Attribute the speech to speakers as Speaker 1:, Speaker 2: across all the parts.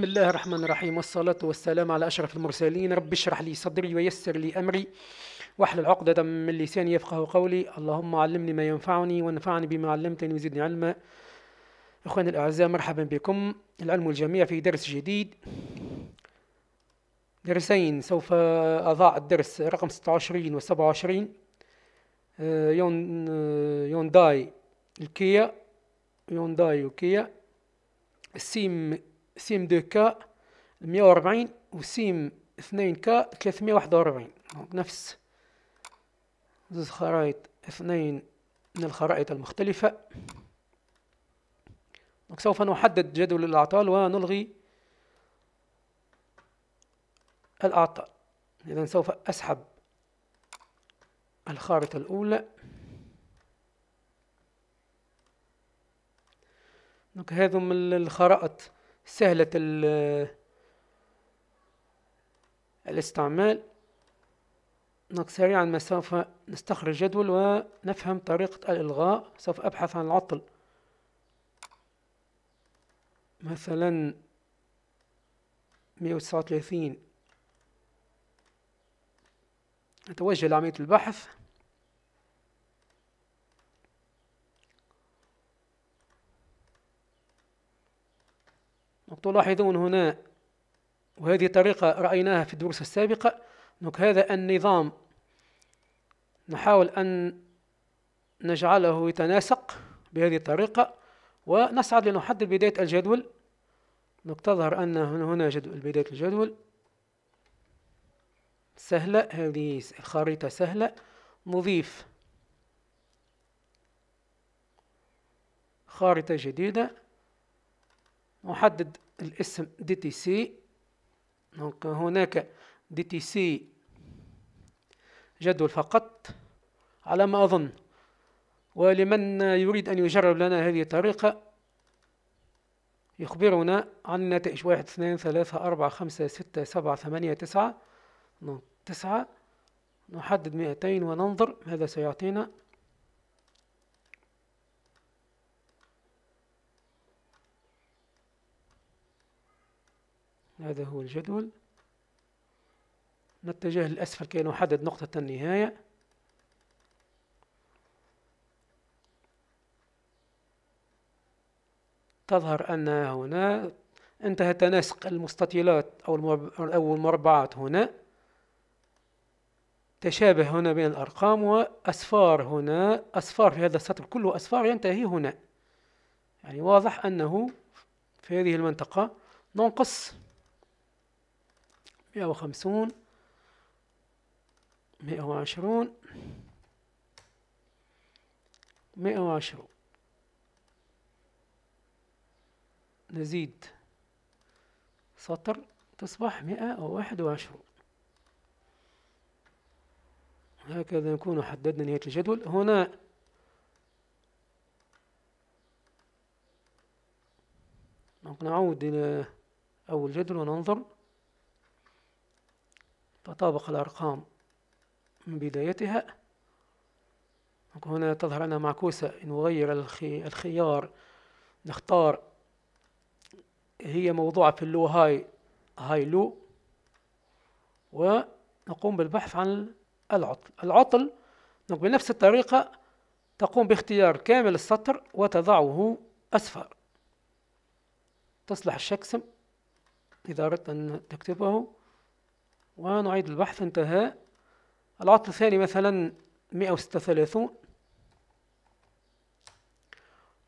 Speaker 1: بسم الله الرحمن الرحيم والصلاة والسلام على أشرف المرسلين رب اشرح لي صدري ويسر لي أمري واحلل عقدة من لساني يفقه قولي اللهم علمني ما ينفعني وانفعني بما علمتني وزدني علما إخواني الأعزاء مرحبا بكم العلم الجميع في درس جديد درسين سوف أضع الدرس رقم 26 و 27 يون آه، يونداي الكيا يونداي وكيا السيم سيم دو كا 140 وسيم 2 كا 341 نفس زوز خرائط اثنين من الخرائط المختلفة سوف نحدد جدول الأعطال ونلغي الأعطال إذا سوف أسحب الخارطة الأولى من الخرائط سهلة الاستعمال سريعا ما سوف نستخرج جدول ونفهم طريقة الإلغاء سوف أبحث عن العطل مثلا 139 نتوجه لعملية البحث تلاحظون هنا وهذه طريقة رأيناها في الدروس السابقة هذا النظام نحاول أن نجعله يتناسق بهذه الطريقة ونصعد لنحدد بداية الجدول تظهر أن هنا جدول بداية الجدول سهلة هذه خريطة سهلة نضيف خارطة جديدة نحدد الاسم دي تي سي دونك هناك دي تي سي جدول فقط على ما أظن ولمن يريد أن يجرب لنا هذه الطريقة يخبرنا عن النتائج واحد اثنين ثلاثة أربعة خمسة ستة سبعة ثمانية تسعة تسعة نحدد مئتين وننظر ماذا سيعطينا هذا هو الجدول نتجه للأسفل كي نحدد نقطة النهاية تظهر أن هنا انتهى تناسق المستطيلات أو المربعات هنا تشابه هنا بين الأرقام وأسفار هنا أسفار في هذا السطر كله أسفار ينتهي هنا يعني واضح أنه في هذه المنطقة ننقص مئة وخمسون مئة وعشرون مئة وعشرون نزيد سطر تصبح مئة وواحد وعشرون هكذا نكون حددنا نهاية الجدول هنا نعود إلى أول جدول وننظر تطابق الأرقام من بدايتها هنا تظهر أنها معكوسة نغير الخيار نختار هي موضوعة في اللو هاي هاي لو ونقوم بالبحث عن العطل العطل بنفس الطريقة تقوم باختيار كامل السطر وتضعه أسفل تصلح الشكسم إذا أردت أن تكتبه ونعيد البحث انتهى العطل الثاني مثلا 136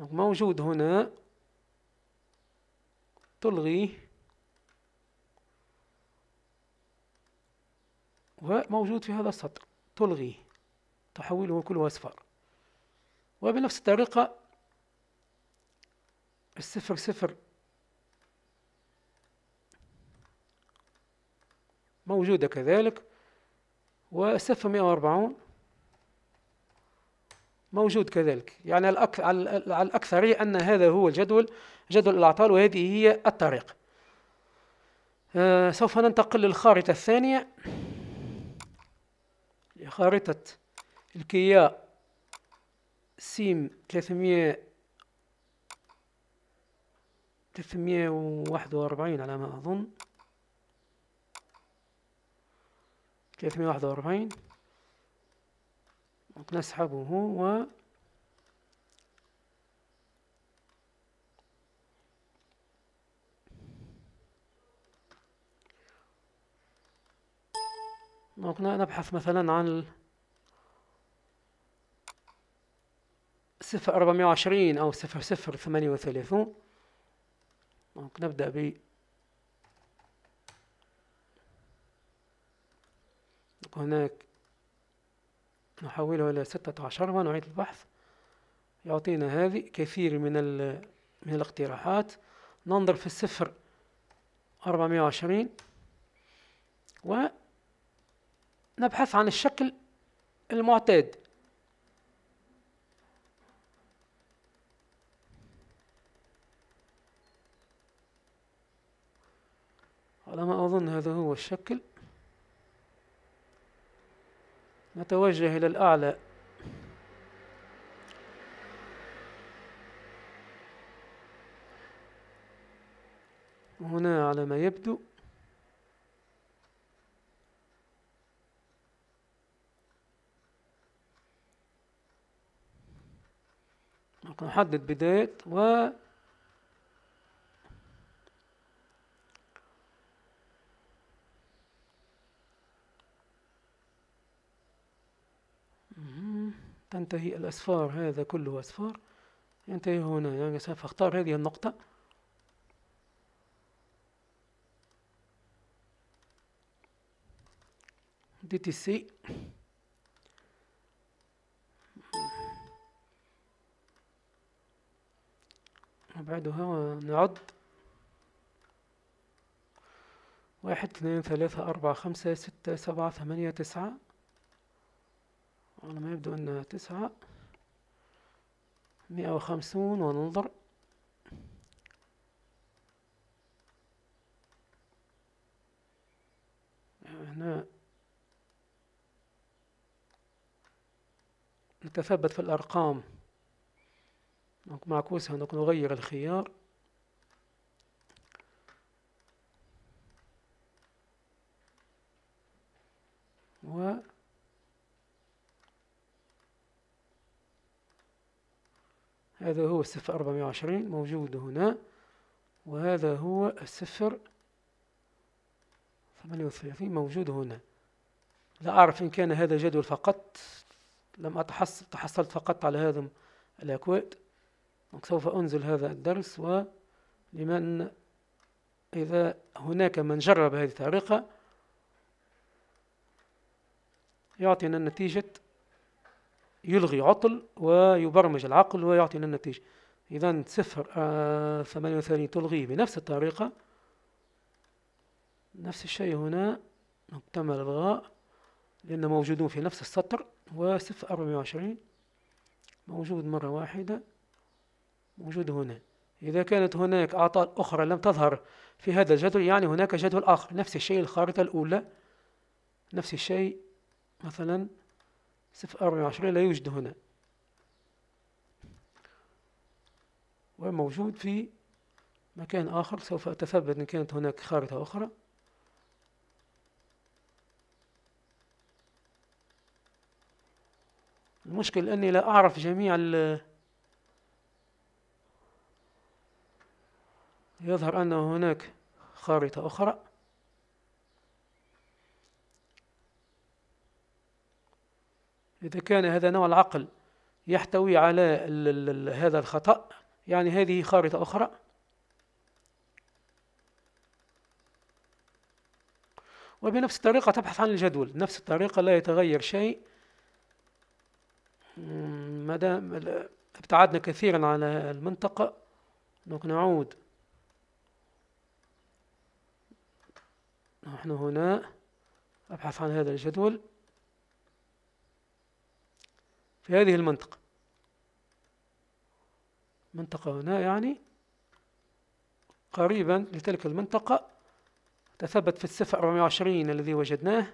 Speaker 1: موجود هنا تلغي وموجود في هذا السطر تلغي تحوله كله أصفر وبنفس الطريقة الصفر صفر موجودة كذلك والسفة 140 موجود كذلك يعني على الأكثرية أن هذا هو الجدول جدول الأعطال وهذه هي الطريقة آه، سوف ننتقل للخارطة الثانية خارطة الكيا سيم 300 341 على ما أظن ثلاثمية واحد وأربعين نسحبه و ممكن نبحث مثلا عن صفر أربعمية وعشرين أو صفر صفر ثمانية وثلاثون ممكن نبدأ ب هناك نحوله إلى ستة عشر ونعيد البحث يعطينا هذه كثير من من الاقتراحات ننظر في الصفر أربعمية وعشرين ونبحث عن الشكل المعتاد على ما أظن هذا هو الشكل نتوجه إلى الأعلى هنا على ما يبدو نحدد بداية و ينتهي الأسفار هذا كله أسفار ينتهي هنا يعني سوف أختار هذه النقطة دي تي سي نبعدها ونعد واحد اثنين ثلاثة أربعة خمسة ستة سبعة ثمانية تسعة على ما يبدو أنها تسعة مئة وخمسون وننظر هنا نتثبت في الأرقام معكوسها نغير الخيار هذا هو الصفر 420 موجود هنا وهذا هو الصفر 38 موجود هنا لا أعرف إن كان هذا جدول فقط لم أتحصل تحصلت فقط على هذا الأكواد سوف أنزل هذا الدرس ولمن إذا هناك من جرب هذه الطريقة يعطينا نتيجة يلغي عطل ويبرمج العقل ويعطينا النتيجة إذا صفر آه، ثمانية وثمانين تلغي بنفس الطريقة نفس الشيء هنا مكتمل الغاء لأن موجودون في نفس السطر وصفر أربعة وعشرين موجود مرة واحدة موجود هنا إذا كانت هناك أعطال أخرى لم تظهر في هذا الجدول يعني هناك جدول آخر نفس الشيء الخارطة الأولى نفس الشيء مثلا صفر 24 لا يوجد هنا وموجود في مكان آخر سوف أتثبت إن كانت هناك خارطة أخرى المشكل أني لا أعرف جميع ال يظهر أن هناك خارطة أخرى إذا كان هذا نوع العقل يحتوي على الـ الـ الـ هذا الخطأ يعني هذه خارطة أخرى وبنفس الطريقة تبحث عن الجدول نفس الطريقة لا يتغير شيء مدام ابتعدنا كثيرا على المنطقة نعود نحن هنا أبحث عن هذا الجدول في هذه المنطقة منطقة هنا يعني قريبا لتلك المنطقة تثبت في السفر 420 الذي وجدناه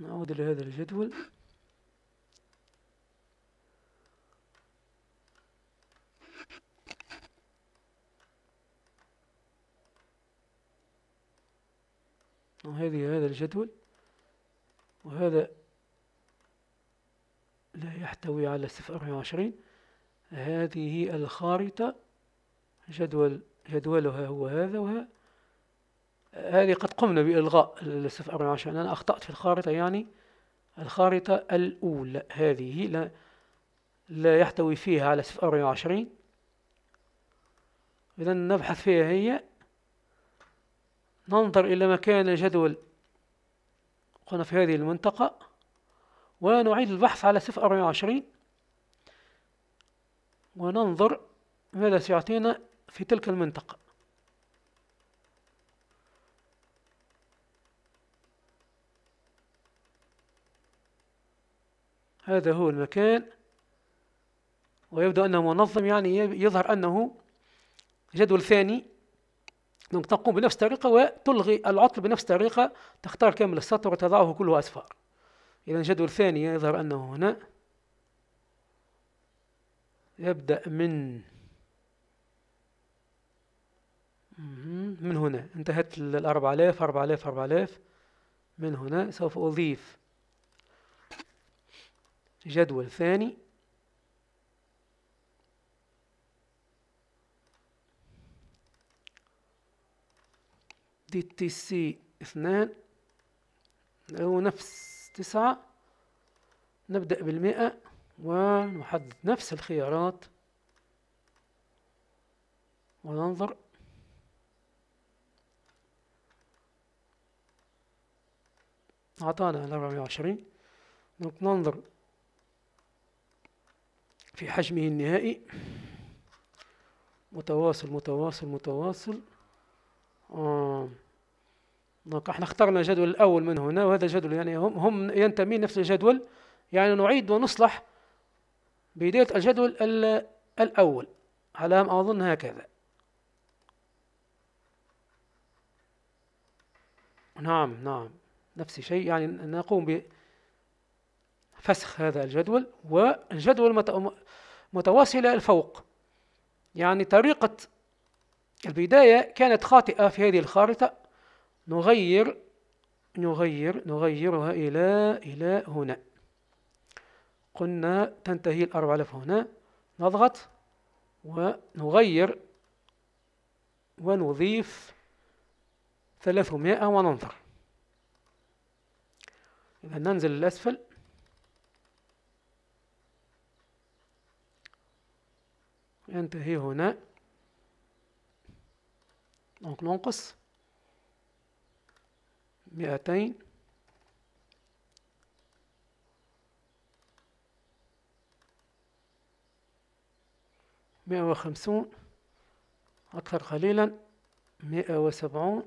Speaker 1: نعود لهذا الجدول وهذه هذا الجدول وهذا لا يحتوي على صفر 24 هذه الخارطة جدول جدولها هو هذا وهذا هذه قد قمنا بإلغاء الصفر 24 أنا أخطأت في الخارطة يعني الخارطة الأولى هذه لا, لا يحتوي فيها على صفر 24 إذا نبحث فيها هي ننظر إلى مكان الجدول قلنا في هذه المنطقة ونعيد البحث على صفر 24 وننظر ماذا سيعطينا في تلك المنطقة هذا هو المكان ويبدو أنه منظم يعني يظهر أنه جدول ثاني دونك تقوم بنفس الطريقة وتلغي العطل بنفس الطريقة تختار كامل السطر وتضعه كله أسفار إذا جدول ثاني يظهر أنه هنا يبدأ من من هنا انتهت الأربع آلاف أربع آلاف أربع آلاف من هنا سوف أضيف جدول ثاني دي تي سي اثنان هو نفس تسعة نبدأ بالمئة ونحدد نفس الخيارات وننظر أعطانا الأربعة وعشرين ننظر في حجمه النهائي متواصل متواصل متواصل آه. احنا اخترنا الجدول الأول من هنا وهذا الجدول يعني هم, هم ينتمين نفس الجدول يعني نعيد ونصلح بداية الجدول الأول على ما أظن هكذا نعم نعم نفس الشيء يعني نقوم فسخ هذا الجدول والجدول متواصلة الفوق يعني طريقة البداية كانت خاطئة في هذه الخارطة نغير نغير نغيرها إلى إلى هنا قلنا تنتهي الأربع آلاف هنا نضغط ونغير ونضيف ثلاثمائة وننظر إذا ننزل للأسفل ينتهي هنا دونك ننقص مئتين مئة وخمسون أكثر قليلا مئة وسبعون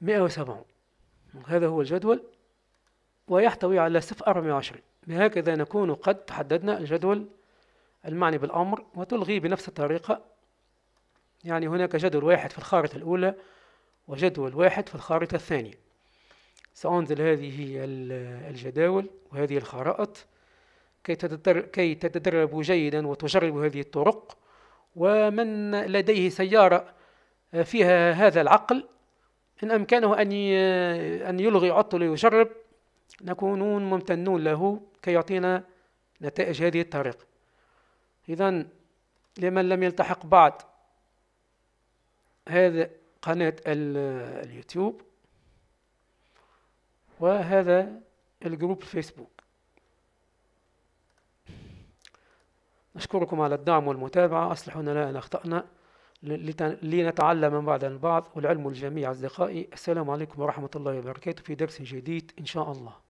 Speaker 1: مئة وسبعون هذا هو الجدول ويحتوي على صف أربعة وعشرين بهكذا نكون قد حددنا الجدول المعني بالأمر وتلغي بنفس الطريقة يعني هناك جدول واحد في الخارطة الأولى وجدول واحد في الخارطة الثانية سأنزل هذه الجداول وهذه الخرائط كي تتدربوا جيدا وتجربوا هذه الطرق ومن لديه سيارة فيها هذا العقل إن أمكنه أن أن يلغي عطل ويجرب نكون ممتنون له كي يعطينا نتائج هذه الطريقة إذا لمن لم يلتحق بعد هذا قناة اليوتيوب وهذا الجروب الفيسبوك نشكركم على الدعم والمتابعة أصلحونا لا أن أخطأنا لنتعلم من بعض البعض والعلم الجميع أصدقائي السلام عليكم ورحمة الله وبركاته في درس جديد إن شاء الله